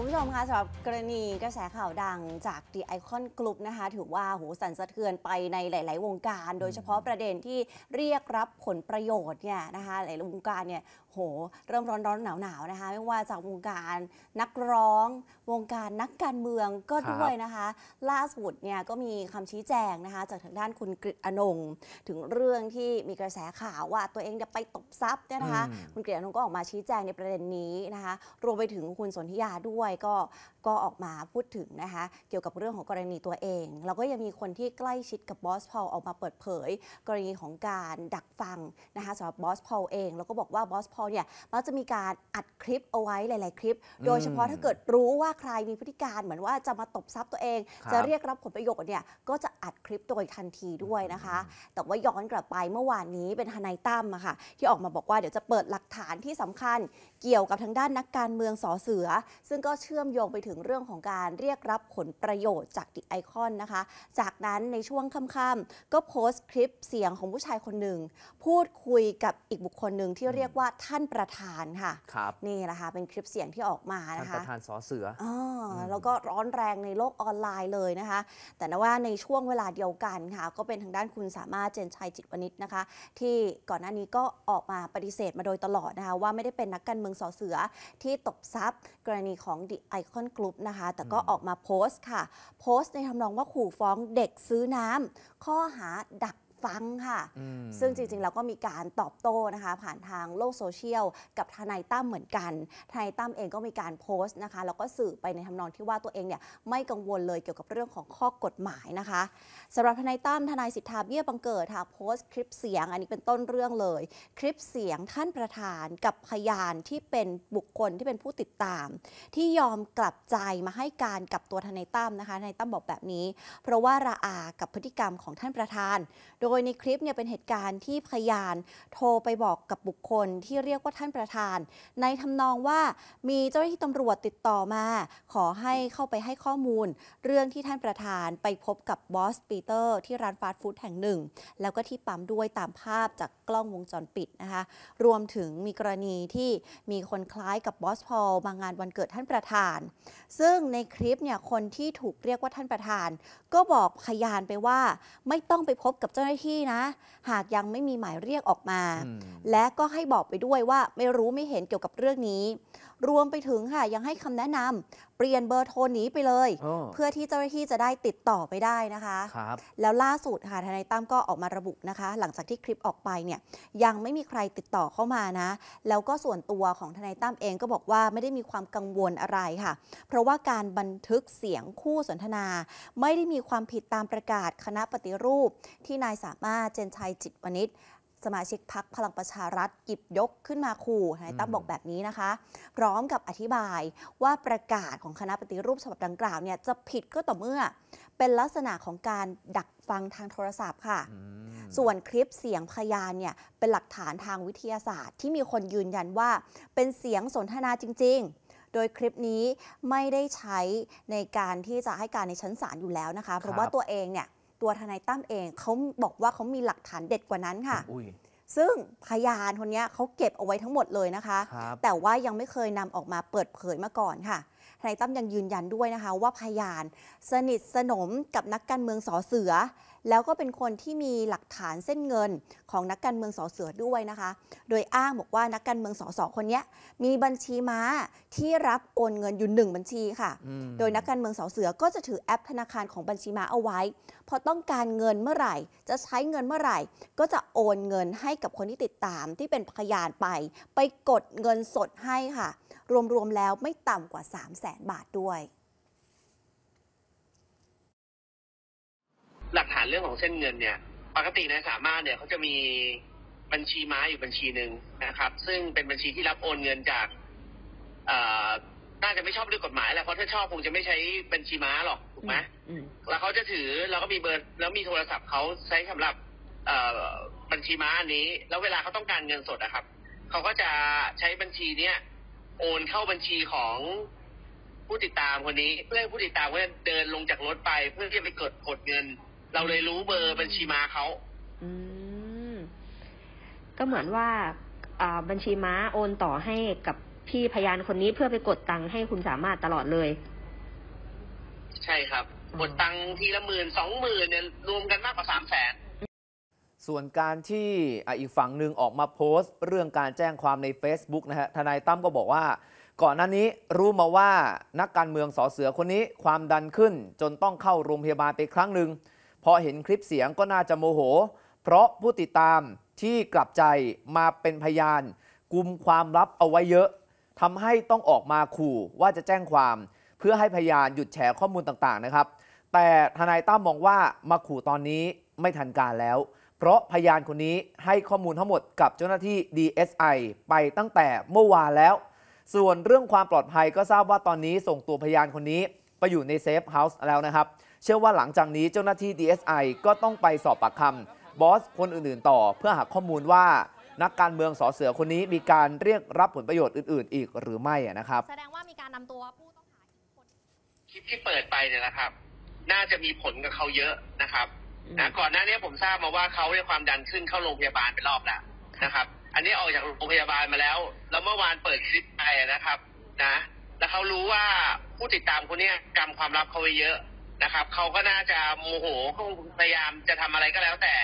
คุณผู้ชมคะสำหรับกรณีกระแสข่าวดังจากดีไอคอนกลุ่มนะคะถือว่าโหสั่นสะเทือนไปในหลาย ๆ วงการ โดยเฉพาะประเด็นที่เรียกรับผลประโยชน์เนี่ยนะคะหลาย ๆ วงการเนี่ยหเริ่มร้อนร้อนหนาวหนาวนะคะไม่ว่าจากวงการนักร้อง วงการนักการเมืองก็ด้วยนะคะล่าสุดเนี่ยก็มีคำชี้แจงนะคะจากทางด้านคุณกฤษอนงถึงเรื่องที่มีกระแสข่าวว่า ตัวเองจะไปตบทรัพย์เนี่ยนะคะคุณกฤษอนงก็ออกมาชี้แจงในประเด็นนี้นะคะรวมไปถึงคุณสนธิยาด้วยก็็ออกมาพูดถึงนะคะเกี่ยวกับเรื่องของกรณีตัวเองแล้วก็ยังมีคนที่ใกล้ชิดกับบอสพอลออกมาเปิดเผย กรณีของการดักฟังนะคะสำหรับบอสพอลเองแล้วก็บอกว่าบอสพอลเนี่ยมักจะมีการอัดคลิปเอาไว้หลาย ๆคลิป โดยเฉพาะถ้าเกิดรู้ว่าใครมีพฤติการเหมือนว่าจะมาตบซับตัวเอง จะเรียกรับผลประโยชน์เนี่ยก็จะอัดคลิปโดยทันทีด้วยนะคะ แต่ว่าย้อนกลับไปเมื่อวานนี้เป็นทนายตั้มอะค่ะที่ออกมาบอกว่าเดี๋ยวจะเปิดหลักฐานที่สำคัญ เกี่ยวกับทางด้านนักการเมืองสอเสือ ซึ่งก็เชื่อมโยงไปถึงงเรื่องของการเรียกรับผลประโยชน์จากดิไอคอนนะคะ จากนั้นในช่วงค่ำๆก็โพสต์คลิปเสียงของผู้ชายคนหนึ่ง พูดคุยกับอีกบุคคลหนึ่งที่เรียกว่าท่านประธานค่ะครับนี่แหละค่ะเป็นคลิปเสียงที่ออกมานะคะ ท่านประธานสอเสืออ๋อแล้วก็ร้อนแรงในโลกออนไลน์เลยนะคะ แต่ว่าในช่วงเวลาเดียวกันค่ะก็เป็นทางด้านคุณสามารถเจนชัยจิตวณิชนะคะ ที่ก่อนหน้านี้ก็ออกมาปฏิเสธมาโดยตลอดนะคะ ว่าไม่ได้เป็นนักการเมืองสอเสือ ที่ตบซับกรณีของดิไอคอนลรุ๊ปนะคะ แต่ก็ออกมาโพสต์ค่ะ โพสต์ในทำนองว่าขู่ฟ้องเด็กซื้อน้ำ ข้อหาดักฟังค่ะ ซึ่งจริงๆ เราก็มีการตอบโต้นะคะผ่านทางโลกโซเชียลกับทนายตั้มเหมือนกัน ทนายตั้มเองก็มีการโพสต์นะคะแล้วก็สื่อไปในทำนองที่ว่าตัวเองเนี่ยไม่กังวลเลยเกี่ยวกับเรื่องของข้อกฎหมายนะคะ สำหรับทนายตั้มทนายสิทธาเบี้ยบังเกิดค่ะโพสต์คลิปเสียงอันนี้เป็นต้นเรื่องเลย คลิปเสียงท่านประธานกับพยานที่เป็นบุคคลที่เป็นผู้ติดตาม ที่ยอมกลับใจมาให้การกับตัวทนายตั้มนะคะทนายตั้มบอกแบบนี้ เพราะว่าระอากับพฤติกรรมของท่านประธานโดดยในคลิปเนี่ยเป็นเหตุการณ์ที่พยานโทรไปบอกกับบุคคลที่เรียกว่าท่านประธาน ในทำนองว่ามีเจ้าหน้าที่ตำรวจติดต่อมา ขอให้เข้าไปให้ข้อมูล เรื่องที่ท่านประธาน ไปพบกับบอสปีเตอร์ที่ร้านฟาสต์ฟู้ดแห่งหนึ่ง แล้วก็ที่ปั๊มด้วยตามภาพจากกล้องวงจรปิดนะคะรวมถึงมีกรณีที่มีคนคล้ายกับบอสพอลมางานวันเกิดท่านประธาน ซึ่งในคลิปเนี่ยคนที่ถูกเรียกว่าท่านประธาน ก็บอกพยานไปว่า ไม่ต้องไปพบกับเจ้าหน้าาหน้าที่นะ หากยังไม่มีหมายเรียกออกมา และก็ให้บอกไปด้วยว่าไม่รู้ไม่เห็นเกี่ยวกับเรื่องนี้ รวมไปถึงค่ะยังให้คำแนะนำเปลี่ยนเบอร์โทรนีไปเลย เพื่อที่เจ้าหน้าที่จะได้ติดต่อไปได้นะคะคแล้วล่าสุดค่ะทนายตั้มก็ออกมาระบุนะคะ หลังจากที่คลิปออกไปเนี่ย ยังไม่มีใครติดต่อเข้ามานะ แล้วก็ส่วนตัวของทนายตั้มเองก็บอกว่าไม่ได้มีความกังวลอะไรค่ะ เพราะว่าการบันทึกเสียงคู่สนทนา ไม่ได้มีความผิดตามประกาศคณะปฏิรูปที่นายสามารถเจนชัยจิตวณิชสมาชิกพักพลังประชารัฐหยิบยกขึ้นมาขู่นายตั้มบอกแบบนี้นะคะ พร้อมกับอธิบายว่าประกาศของคณะปฏิรูปฉบับดังกล่าวเนี่ยจะผิดก็ต่อเมื่อเป็นลักษณะของการดักฟังทางโทรศัพท์ค่ะ ส่วนคลิปเสียงพยานเนี่ยเป็นหลักฐานทางวิทยาศาสตร์ ที่มีคนยืนยันว่าเป็นเสียงสนทนาจริง ๆ โดยคลิปนี้ไม่ได้ใช้ในการที่จะให้การในชั้นศาลอยู่แล้วนะคะเพราะว่าตัวเองเนี่ยตัวทนายตั้มเอง เขาบอกว่าเขามีหลักฐานเด็ดกว่านั้นค่ะ ซึ่งพยานคนนี้เขาเก็บเอาไว้ทั้งหมดเลยนะคะคแต่ว่ายังไม่เคยนำออกมาเปิดเผยมาก่อนค่ะทนายตั้มยังยืนยันด้วยนะคะ ว่าพยานสนิทสนมกับนักการเมืองสอเสือ แล้วก็เป็นคนที่มีหลักฐานเส้นเงินของนักการเมืองสอเสือด้วยนะคะ โดยอ้างบอกว่านักการเมืองสอสอคนนี้มีบัญชีม้าที่รับโอนเงินอยู่หนึ่งบัญชีค่ะ โดยนักการเมืองสอเสือก็จะถือแอปธนาคารของบัญชีม้าเอาไว้พอต้องการเงินเมื่อไหร่ จะใช้เงินเมื่อไหร่ ก็จะโอนเงินให้กับคนที่ติดตามที่เป็นพยานไป ไปกดเงินสดให้ค่ะรวมๆ แล้วไม่ต่ำกว่า 3 0 0แสนบาทด้วย หลักฐานเรื่องของเส้นเงิน เนี่ย ปกตินายสามารถ เนี่ยเขาจะมีบัญชีม้าอยู่บัญชีหนึ่งนะครับ ซึ่งเป็นบัญชีที่รับโอนเงินจากน่าจะไม่ชอบด้วยกฎหมายแหละ เพราะถ้าชอบคงจะไม่ใช้บัญชีม้าหรอก ถูกไหมแล้วเขาจะถือ แล้วก็มีเบอร์ แล้วมีโทรศัพท์เขาใช้สำหรับบัญชีม้านี้ แล้วเวลาเขาต้องการเงินสดนะครับ เขาก็จะใช้บัญชีเนี้ยโอนเข้าบัญชีของผู้ติดตามคนนี้เพื่อให้ผู้ติดตามเขาเดินลงจากรถไป เพื่อที่จะไปกดกดเงิน เราเลยรู้เบอร์บัญชีม้าเขาอืม ก็เหมือนว่า บัญชีม้าโอนต่อให้กับพี่พยานคนนี้เพื่อไปกดตังค์ให้คุณสามารถตลอดเลย ใช่ครับกดตังค์ทีละหมื่นสองหมื่นเนี่ย รวมกันมากกว่าสามแสนส่วนการที่อีกฝั่งหนึ่งออกมาโพสต์ เรื่องการแจ้งความใน Facebook นะฮะทนายตั้มก็บอกว่าก่อนหน้านี้รู้มาว่านักการเมืองสอเสือคนนี้ความดันขึ้น จนต้องเข้าโรงพยาบาลไปครั้งหนึ่งพอเห็นคลิปเสียงก็น่าจะโมโห เพราะผู้ติดตามที่กลับใจมาเป็นพยานกุมความลับเอาไว้เยอะทำให้ต้องออกมาขู่ว่าจะแจ้งความ เพื่อให้พยานหยุดแฉข้อมูลต่างๆนะครับแต่ทนายตั้มมองว่ามาขู่ตอนนี้ไม่ทันการแล้วเพราะพยานคนนี้ให้ข้อมูลทั้งหมดกับเจ้าหน้าที่ DSI ไปตั้งแต่เมื่อวานแล้ว ส่วนเรื่องความปลอดภัยก็ทราบว่าตอนนี้ส่งตัวพยานคนนี้ไปอยู่ในเซฟเฮาส์แล้วนะครับ เชื่อว่าหลังจากนี้เจ้าหน้าที่ DSI ก็ต้องไปสอบปากคำบอส คนอื่นๆ ต่อเพื่อหาข้อมูลว่านักการเมืองสอเสือคนนี้มีการเรียกรับผลประโยชน์อื่น ๆ อีกหรือไม่นะครับ แสดงว่ามีการนำตัวผู้ต้องหาคนคลิปที่เปิดไปเนี่ยนะครับ น่าจะมีผลกับเขาเยอะนะครับนะก่อนหน้านี้ผมทราบมาว่าเขาเนี่ยความดันขึ้นเข้าโรงพยาบาลไปรอบแล้วนะครับ อันนี้ออกจากโรงพยาบาลมาแล้ว แล้วเมื่อวานเปิดคลิปไปนะครับนะ แล้วเขารู้ว่าผู้ติดตามคนเนี้ยกำความลับเขาไว้เยอะนะครับ เขาก็น่าจะโมโหเขาพยายามจะทำอะไรก็แล้วแต่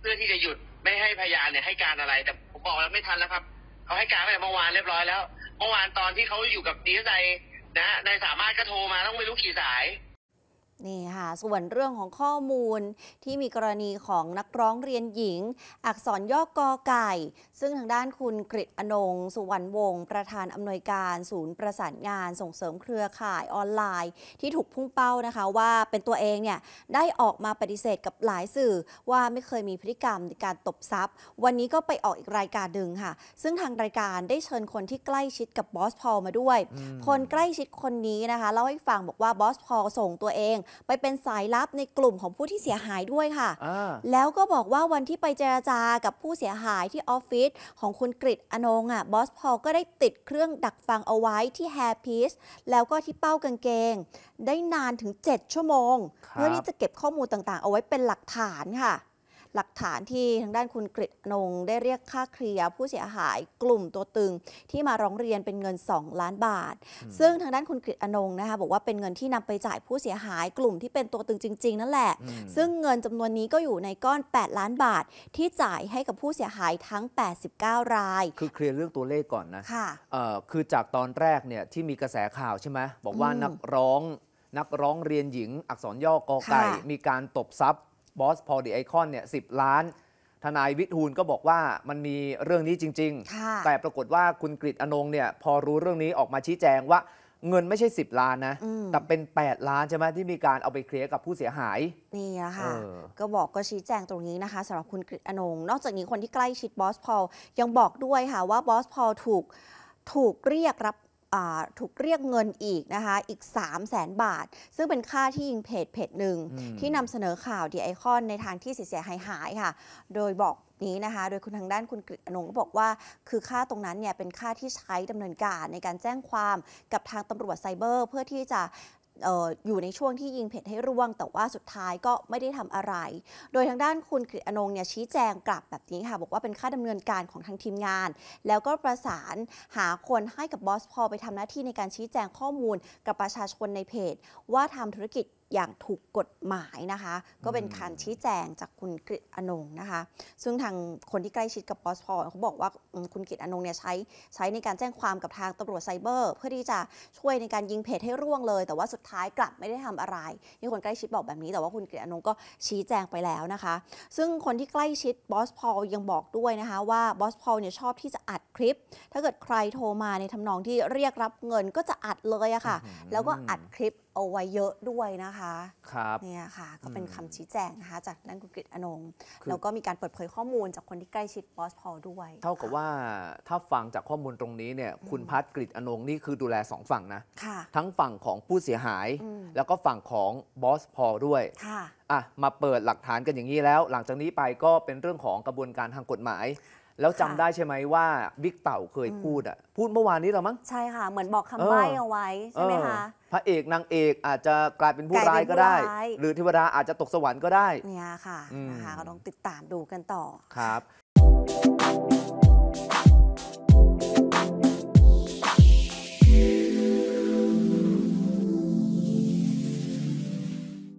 เพื่อที่จะหยุดไม่ให้พยานเนี่ยให้การอะไร แต่ผมบอกแล้วไม่ทันแล้วครับ เขาให้การไปเมื่อวานเรียบร้อยแล้ว เมื่อวานตอนที่เขาอยู่กับดีไจนะนายสามารถก็โทรมาต้องไม่รู้กี่สายนี่ค่ะ ส่วนเรื่องของข้อมูลที่มีกรณีของนักร้องเรียนหญิง อักษรย่อกอไก่ ซึ่งทางด้านคุณกริตอนงสุวรรณวงศ์ประธานอำนวยการ ศูนย์ประสานงานส่งเสริมเครือข่ายออนไลน์ ที่ถูกพุ่งเป้านะคะว่าเป็นตัวเองเนี่ยได้ออกมาปฏิเสธกับหลายสื่อ ว่าไม่เคยมีพฤติกรรมในการตบทรัพย์ วันนี้ก็ไปออกอีกรายการดึงค่ะซึ่งทางรายการได้เชิญคนที่ใกล้ชิดกับบอสพอลมาด้วย คนใกล้ชิดคนนี้นะคะเล่าให้ฟังบอกว่าบอสพอลส่งตัวเองไปเป็นสายลับในกลุ่มของผู้ที่เสียหายด้วยค่ะ แล้วก็บอกว่าวันที่ไปเจราจากับผู้เสียหายที่ออฟฟิศของคุณกริตอนงอ่ะ บอสพอก็ได้ติดเครื่องดักฟังเอาไว้ที่แฮร์พีซแล้วก็ที่เป้ากางเกง ได้นานถึง 7 ชั่วโมง เพื่อที่จะเก็บข้อมูลต่างๆเอาไว้เป็นหลักฐานค่ะหลักฐานที่ทางด้านคุณกฤตนงได้เรียกค่าเคลียร์ผู้เสียหายกลุ่มตัวตึงที่มาร้องเรียนเป็นเงิน 2 ล้านบาท ซึ่งทางด้านคุณกฤตนงนะคะบอกว่าเป็นเงินที่นำไปจ่ายผู้เสียหายกลุ่มที่เป็นตัวตึงจริงๆนั่นแหละ ซึ่งเงินจำนวนนี้ก็อยู่ในก้อน 8 ล้านบาทที่จ่ายให้กับผู้เสียหายทั้ง 89 ราย คือเคลียร์เรื่องตัวเลขก่อนนะค่ะคือจากตอนแรกเนี่ยที่มีกระแสข่าวใช่ไหมบอกว่านักร้องนักร้องเรียนหญิงอักษรย่อกอไก่มีการตบทรัพย์บอสพอลดีไอคอนเนี่ยสิล้านทนายวิทูลก็บอกว่ามันมีเรื่องนี้จริง ๆ แต่ปรากฏว่าคุณกริตอนงเนี่ยพอรู้เรื่องนี้ออกมาชี้แจงว่าเงินไม่ใช่ 10 ล้านนะ แต่เป็น 8 ล้านใช่ไหมที่มีการเอาไปเคลียร์กับผู้เสียหาย นี่อะค่ะ ก็บอกก็ชี้แจงตรงนี้นะคะสำหรับคุณกฤษอนงนอกจากนี้คนที่ใกล้ชิดบอสพอลยังบอกด้วยค่ะว่าบอสพอลถูกถูกเรียกรับถูกเรียกเงินอีกนะคะอีก3 0 0แสนบาท ซึ่งเป็นค่าที่ยิงเพจเพจหนึ่ง ที่นำเสนอข่าวดีไอคอนในทางที่เสียหายหายค่ะ โดยบอกนี้นะคะ โดยคุณทางด้านคุณกฤษนงก็บอกว่าคือค่าตรงนั้นเนี่ยเป็นค่าที่ใช้ดำเนินการในการแจ้งความกับทางตำรวจไซเบอร์เพื่อที่จะอยู่ในช่วงที่ยิงเพชรให้ร่วง แต่ว่าสุดท้ายก็ไม่ได้ทำอะไร โดยทางด้านคุณกฤษอนงเนี่ยชี้แจงกลับแบบนี้ค่ะ บอกว่าเป็นค่าดำเนินการของทางทีมงาน แล้วก็ประสานหาคนให้กับบอสพอไปทำหน้าที่ในการชี้แจงข้อมูล กับประชาชนในเพจ ว่าทำธุรกิจอย่างถูกกฎหมายนะคะ ก็เป็นการชี้แจงจากคุณกฤตอนงนะคะ ซึ่งทางคนที่ใกล้ชิดกับปอสพอเขาบอกว่าคุณกฤตอนงเนี่ยใช้ใช้ในการแจ้งความกับทางตำรวจไซเบอร์ เพื่อที่จะช่วยในการยิงเพจให้ร่วงเลย แต่ว่าสุดท้ายกลับไม่ได้ทำอะไรนี่คนใกล้ชิดบอกแบบนี้แต่ว่าคุณกฤตอนงก็ชี้แจงไปแล้วนะคะ ซึ่งคนที่ใกล้ชิดบอสพอลยังบอกด้วยนะคะว่าบอสพอลเนี่ยชอบที่จะอัดคลิป ถ้าเกิดใครโทรมาในทำนองที่เรียกรับเงินก็จะอัดเลยอะค่ะ แล้วก็อัดคลิปเอาไว้เยอะด้วยนะคะครับเนี่ยค่ะก็เป็นคำชี้แจงนะคะจากั้นคุณกฤษอนงแล้วก็มีการเปิดเผยข้อมูลจากคนที่ใกล้ชิดบอสพอลด้วยเท่ากับว่าถ้าฟังจากข้อมูลตรงนี้เนี่ยคุณพัฒกฤษอนงนี่คือดูแลสองฝั่งนะะทั้งฝั่งของผู้เสียหาย แล้วก็ฝั่งของบอสพอลด้วยอ่ะมาเปิดหลักฐานกันอย่างนี้แล้ว หลังจากนี้ไปก็เป็นเรื่องของกระบวนการทางกฎหมายแล้วจำได้ใช่ไหมว่าบิ๊กเต่าเคยพูดอ่ะพูดเมื่อวานนี้เรามั้งใช่ค่ะ เหมือนบอกคำใบ้เอาไว้ใช่ไหมคะ พระเอกนางเอกอาจจะกลายเป็นผู้ร้ายก็ได้ หรือเทวดาอาจจะตกสวรรค์ก็ได้เนี่ยค่ะนะคะก็ต้องติดตามดูกันต่อครับ